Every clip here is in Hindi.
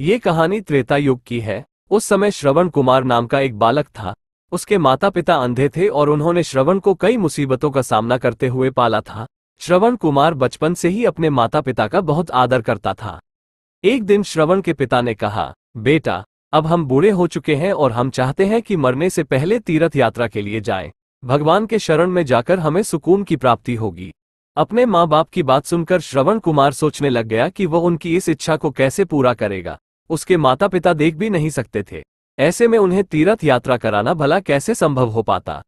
ये कहानी त्रेता युग की है उस समय श्रवण कुमार नाम का एक बालक था उसके माता पिता अंधे थे और उन्होंने श्रवण को कई मुसीबतों का सामना करते हुए पाला था श्रवण कुमार बचपन से ही अपने माता पिता का बहुत आदर करता था एक दिन श्रवण के पिता ने कहा बेटा अब हम बूढ़े हो चुके हैं और हम चाहते हैं कि मरने से पहले तीर्थ यात्रा के लिए जाएं। भगवान के शरण में जाकर हमें सुकून की प्राप्ति होगी अपने माँ बाप की बात सुनकर श्रवण कुमार सोचने लग गया कि वह उनकी इस इच्छा को कैसे पूरा करेगा उसके माता पिता देख भी नहीं सकते थे ऐसे में उन्हें तीर्थ यात्रा कराना भला कैसे संभव हो पाता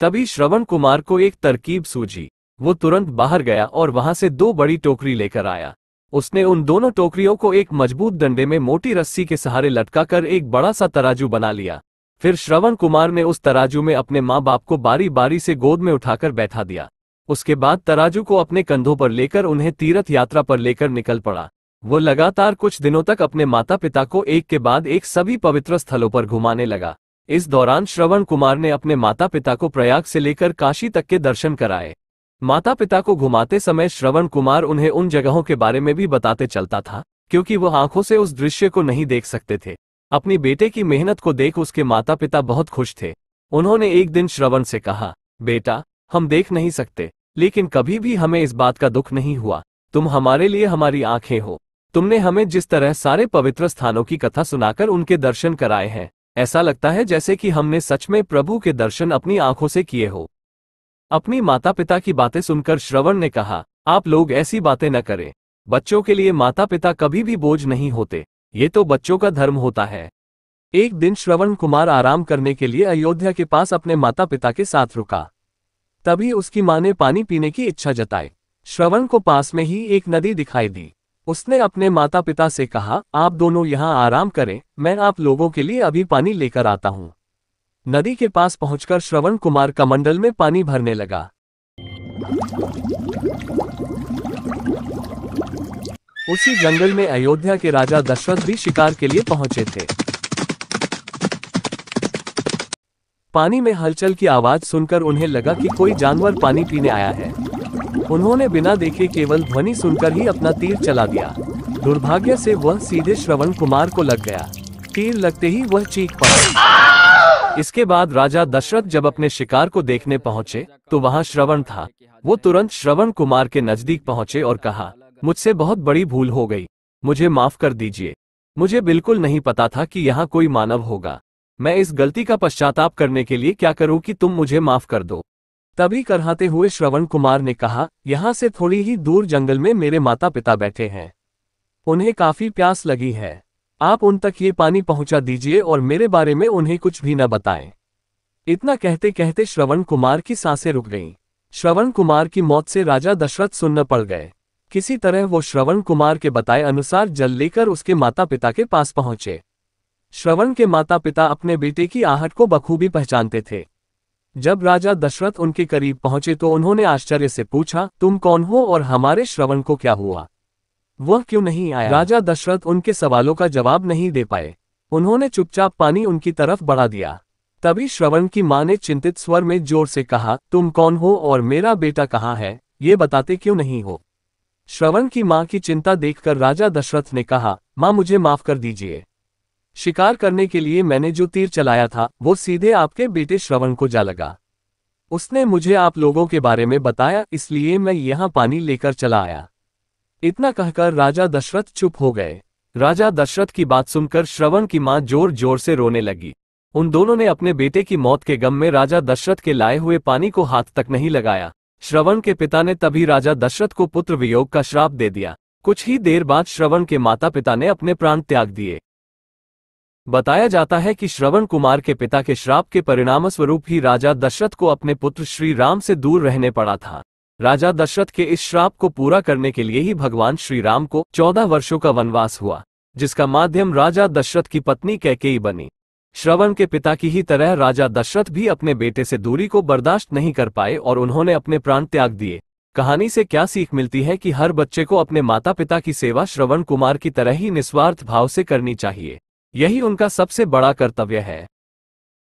तभी श्रवण कुमार को एक तरकीब सूझी वो तुरंत बाहर गया और वहां से दो बड़ी टोकरी लेकर आया उसने उन दोनों टोकरियों को एक मजबूत डंडे में मोटी रस्सी के सहारे लटकाकर एक बड़ा सा तराजू बना लिया फिर श्रवण कुमार ने उस तराजू में अपने माँ बाप को बारी बारी से गोद में उठाकर बैठा दिया उसके बाद तराजू को अपने कंधों पर लेकर उन्हें तीर्थ यात्रा पर लेकर निकल पड़ा वो लगातार कुछ दिनों तक अपने माता पिता को एक के बाद एक सभी पवित्र स्थलों पर घुमाने लगा इस दौरान श्रवण कुमार ने अपने माता पिता को प्रयाग से लेकर काशी तक के दर्शन कराए माता पिता को घुमाते समय श्रवण कुमार उन्हें उन जगहों के बारे में भी बताते चलता था क्योंकि वह आंखों से उस दृश्य को नहीं देख सकते थे अपनी बेटे की मेहनत को देख उसके माता पिता बहुत खुश थे उन्होंने एक दिन श्रवण से कहा बेटा हम देख नहीं सकते लेकिन कभी भी हमें इस बात का दुख नहीं हुआ तुम हमारे लिए हमारी आंखें हो तुमने हमें जिस तरह सारे पवित्र स्थानों की कथा सुनाकर उनके दर्शन कराए हैं ऐसा लगता है जैसे कि हमने सच में प्रभु के दर्शन अपनी आंखों से किए हो अपनी माता पिता की बातें सुनकर श्रवण ने कहा आप लोग ऐसी बातें न करें बच्चों के लिए माता पिता कभी भी बोझ नहीं होते ये तो बच्चों का धर्म होता है एक दिन श्रवण कुमार आराम करने के लिए अयोध्या के पास अपने माता पिता के साथ रुका तभी उसकी मां ने पानी पीने की इच्छा जताई श्रवण को पास में ही एक नदी दिखाई दी उसने अपने माता पिता से कहा आप दोनों यहाँ आराम करें मैं आप लोगों के लिए अभी पानी लेकर आता हूँ नदी के पास पहुंचकर श्रवण कुमार कमंडल में पानी भरने लगा उसी जंगल में अयोध्या के राजा दशरथ भी शिकार के लिए पहुंचे थे पानी में हलचल की आवाज सुनकर उन्हें लगा कि कोई जानवर पानी पीने आया है उन्होंने बिना देखे केवल ध्वनि सुनकर ही अपना तीर चला दिया दुर्भाग्य से वह सीधे श्रवण कुमार को लग गया तीर लगते ही वह चीख पड़ा इसके बाद राजा दशरथ जब अपने शिकार को देखने पहुंचे तो वहां श्रवण था वो तुरंत श्रवण कुमार के नजदीक पहुंचे और कहा मुझसे बहुत बड़ी भूल हो गई मुझे माफ कर दीजिए मुझे बिल्कुल नहीं पता था कि यहाँ कोई मानव होगा मैं इस गलती का पश्चाताप करने के लिए क्या करूँ कि तुम मुझे माफ कर दो तभी करहाते हुए श्रवण कुमार ने कहा यहां से थोड़ी ही दूर जंगल में मेरे माता पिता बैठे हैं उन्हें काफी प्यास लगी है आप उन तक ये पानी पहुंचा दीजिए और मेरे बारे में उन्हें कुछ भी न बताएं इतना कहते कहते श्रवण कुमार की सांसें रुक गईं श्रवण कुमार की मौत से राजा दशरथ सुन्न पड़ गए किसी तरह वो श्रवण कुमार के बताए अनुसार जल लेकर उसके माता पिता के पास पहुंचे श्रवण के माता पिता अपने बेटे की आहट को बखूबी पहचानते थे जब राजा दशरथ उनके करीब पहुंचे तो उन्होंने आश्चर्य से पूछा तुम कौन हो और हमारे श्रवण को क्या हुआ वह क्यों नहीं आया राजा दशरथ उनके सवालों का जवाब नहीं दे पाए उन्होंने चुपचाप पानी उनकी तरफ बढ़ा दिया तभी श्रवण की मां ने चिंतित स्वर में जोर से कहा तुम कौन हो और मेरा बेटा कहाँ है ये बताते क्यों नहीं हो श्रवण की मां की चिंता देखकर राजा दशरथ ने कहा मां मुझे माफ कर दीजिए शिकार करने के लिए मैंने जो तीर चलाया था वो सीधे आपके बेटे श्रवण को जा लगा उसने मुझे आप लोगों के बारे में बताया इसलिए मैं यहाँ पानी लेकर चला आया इतना कहकर राजा दशरथ चुप हो गए राजा दशरथ की बात सुनकर श्रवण की मां जोर जोर से रोने लगी उन दोनों ने अपने बेटे की मौत के गम में राजा दशरथ के लाए हुए पानी को हाथ तक नहीं लगाया श्रवण के पिता ने तभी राजा दशरथ को पुत्र वियोग का श्राप दे दिया कुछ ही देर बाद श्रवण के माता पिता ने अपने प्राण त्याग दिए बताया जाता है कि श्रवण कुमार के पिता के श्राप के परिणामस्वरूप ही राजा दशरथ को अपने पुत्र श्री राम से दूर रहने पड़ा था राजा दशरथ के इस श्राप को पूरा करने के लिए ही भगवान श्री राम को चौदह वर्षों का वनवास हुआ जिसका माध्यम राजा दशरथ की पत्नी कैकेयी बनी श्रवण के पिता की ही तरह राजा दशरथ भी अपने बेटे से दूरी को बर्दाश्त नहीं कर पाए और उन्होंने अपने प्राण त्याग दिए कहानी से क्या सीख मिलती है कि हर बच्चे को अपने माता पिता की सेवा श्रवण कुमार की तरह ही निस्वार्थ भाव से करनी चाहिए यही उनका सबसे बड़ा कर्तव्य है